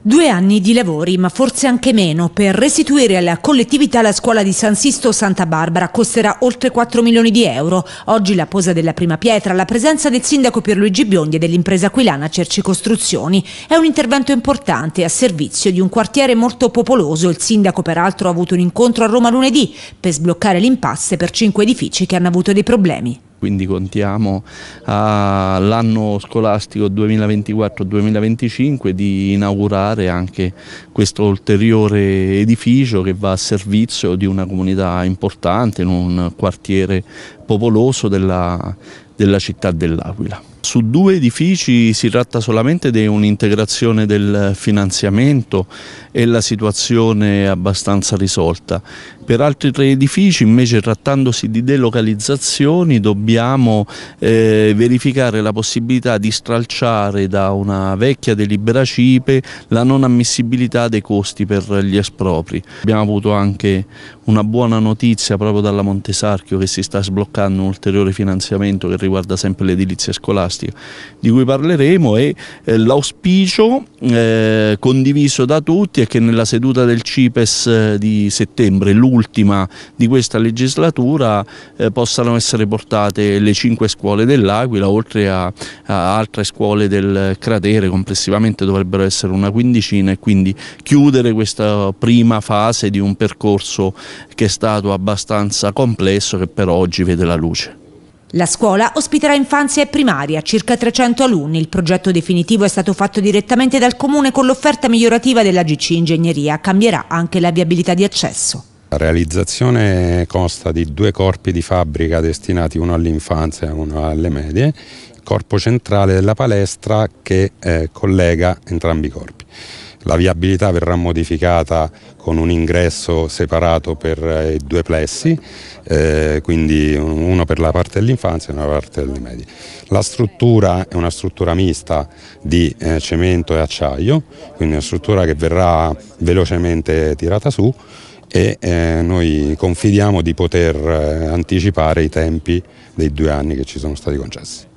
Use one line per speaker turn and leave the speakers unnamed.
Due anni di lavori, ma forse anche meno, per restituire alla collettività la scuola di San Sisto Santa Barbara costerà oltre 4 milioni di euro. Oggi la posa della prima pietra, la presenza del sindaco Pierluigi Biondi e dell'impresa aquilana Cerci Costruzioni. È un intervento importante a servizio di un quartiere molto popoloso. Il sindaco peraltro ha avuto un incontro a Roma lunedì per sbloccare l'impasse per cinque edifici che hanno avuto dei problemi
quindi contiamo all'anno scolastico 2024-2025 di inaugurare anche questo ulteriore edificio che va a servizio di una comunità importante in un quartiere popoloso della, della città dell'Aquila. Su due edifici si tratta solamente di un'integrazione del finanziamento e la situazione è abbastanza risolta. Per altri tre edifici invece trattandosi di delocalizzazioni dobbiamo eh, verificare la possibilità di stralciare da una vecchia delibera CIPE la non ammissibilità dei costi per gli espropri. Abbiamo avuto anche una buona notizia proprio dalla Montesarchio che si sta sbloccando un ulteriore finanziamento che riguarda sempre le edilizie scolastiche Fantastico, di cui parleremo e eh, l'auspicio eh, condiviso da tutti è che nella seduta del CIPES eh, di settembre, l'ultima di questa legislatura, eh, possano essere portate le cinque scuole dell'Aquila, oltre a, a altre scuole del cratere, complessivamente dovrebbero essere una quindicina e quindi chiudere questa prima fase di un percorso che è stato abbastanza complesso che però oggi vede la luce.
La scuola ospiterà infanzia e primaria, circa 300 alunni. Il progetto definitivo è stato fatto direttamente dal Comune con l'offerta migliorativa della GC Ingegneria. Cambierà anche la viabilità di accesso.
La realizzazione consta di due corpi di fabbrica destinati uno all'infanzia e uno alle medie, il corpo centrale della palestra che eh, collega entrambi i corpi. La viabilità verrà modificata con un ingresso separato per eh, i due plessi, eh, quindi uno per la parte dell'infanzia e una parte delle medie. La struttura è una struttura mista di eh, cemento e acciaio, quindi una struttura che verrà velocemente tirata su e eh, noi confidiamo di poter eh, anticipare i tempi dei due anni che ci sono stati concessi.